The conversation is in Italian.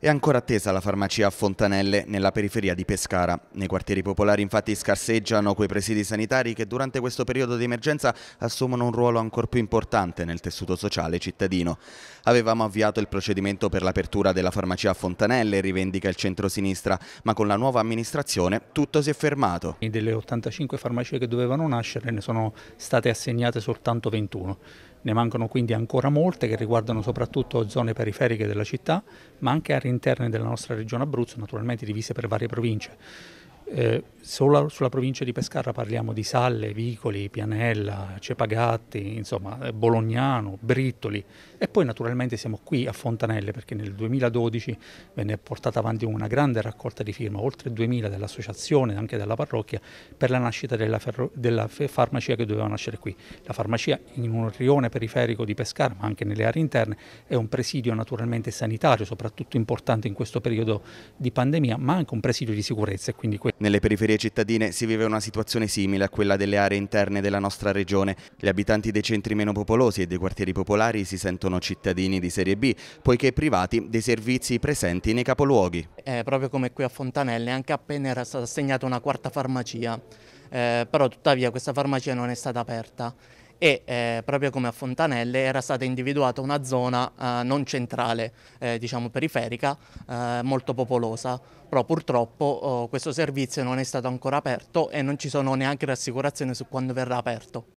È ancora attesa la farmacia a Fontanelle, nella periferia di Pescara. Nei quartieri popolari infatti scarseggiano quei presidi sanitari che durante questo periodo di emergenza assumono un ruolo ancor più importante nel tessuto sociale cittadino. Avevamo avviato il procedimento per l'apertura della farmacia a Fontanelle, rivendica il centro-sinistra, ma con la nuova amministrazione tutto si è fermato. Delle 85 farmacie che dovevano nascere ne sono state assegnate soltanto 21. Ne mancano quindi ancora molte che riguardano soprattutto zone periferiche della città, ma anche aree interne della nostra regione Abruzzo, naturalmente divise per varie province. Eh, solo sulla provincia di Pescara parliamo di Salle, Vicoli, Pianella, Cepagatti, insomma eh, Bolognano, Brittoli e poi naturalmente siamo qui a Fontanelle perché nel 2012 venne portata avanti una grande raccolta di firme, oltre 2000 dell'associazione e anche della parrocchia per la nascita della, della farmacia che doveva nascere qui. La farmacia in un rione periferico di Pescara ma anche nelle aree interne è un presidio naturalmente sanitario, soprattutto importante in questo periodo di pandemia ma anche un presidio di sicurezza. Nelle periferie cittadine si vive una situazione simile a quella delle aree interne della nostra regione. Gli abitanti dei centri meno popolosi e dei quartieri popolari si sentono cittadini di serie B, poiché privati dei servizi presenti nei capoluoghi. È proprio come qui a Fontanelle, anche appena era stata assegnata una quarta farmacia, eh, però tuttavia questa farmacia non è stata aperta e eh, proprio come a Fontanelle era stata individuata una zona eh, non centrale, eh, diciamo periferica, eh, molto popolosa, però purtroppo oh, questo servizio non è stato ancora aperto e non ci sono neanche rassicurazioni su quando verrà aperto.